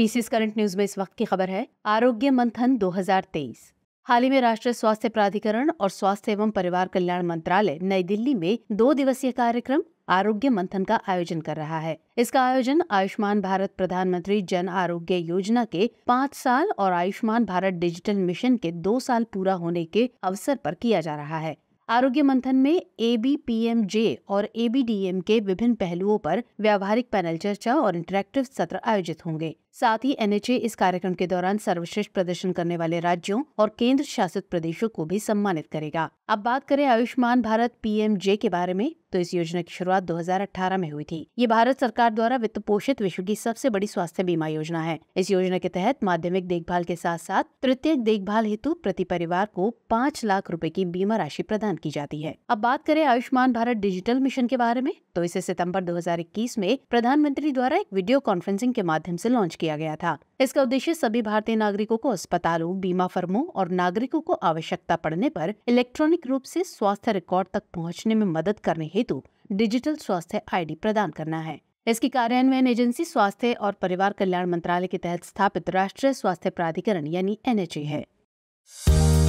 PCS current news में इस वक्त की खबर है आरोग्य मंथन 2023 हाल ही में राष्ट्रीय स्वास्थ्य प्राधिकरण और स्वास्थ्य एवं परिवार कल्याण मंत्रालय नई दिल्ली में दो दिवसीय कार्यक्रम आरोग्य मंथन का आयोजन कर रहा है इसका आयोजन आयुष्मान भारत प्रधानमंत्री जन आरोग्य योजना के पाँच साल और आयुष्मान भारत डिजिटल मिशन के दो साल पूरा होने के अवसर पर किया जा रहा है आरोग्य मंथन में A B P M J और ए बी डी एम के विभिन्न पहलुओं पर व्यावहारिक पैनल चर्चा और इंटरेक्टिव सत्र आयोजित होंगे साथ ही एनएचए इस कार्यक्रम के दौरान सर्वश्रेष्ठ प्रदर्शन करने वाले राज्यों और केंद्र शासित प्रदेशों को भी सम्मानित करेगा अब बात करें आयुष्मान भारत पीएमजे के बारे में तो इस योजना की शुरुआत 2018 में हुई थी ये भारत सरकार द्वारा वित्त पोषित विश्व की सबसे बड़ी स्वास्थ्य बीमा योजना है इस योजना के तहत माध्यमिक देखभाल के साथ साथ तृतीय देखभाल हेतु प्रति परिवार को पाँच लाख रूपए की बीमा राशि प्रदान की जाती है अब बात करें आयुष्मान भारत डिजिटल मिशन के बारे में तो इसे सितम्बर दो में प्रधानमंत्री द्वारा एक वीडियो कॉन्फ्रेंसिंग के माध्यम ऐसी लॉन्च किया गया था इसका उद्देश्य सभी भारतीय नागरिकों को अस्पतालों बीमा फर्मों और नागरिकों को आवश्यकता पड़ने पर इलेक्ट्रॉनिक रूप से स्वास्थ्य रिकॉर्ड तक पहुंचने में मदद करने हेतु डिजिटल स्वास्थ्य आईडी प्रदान करना है इसकी कार्यान्वयन एजेंसी स्वास्थ्य और परिवार कल्याण मंत्रालय के तहत स्थापित राष्ट्रीय स्वास्थ्य प्राधिकरण यानी एनएचए है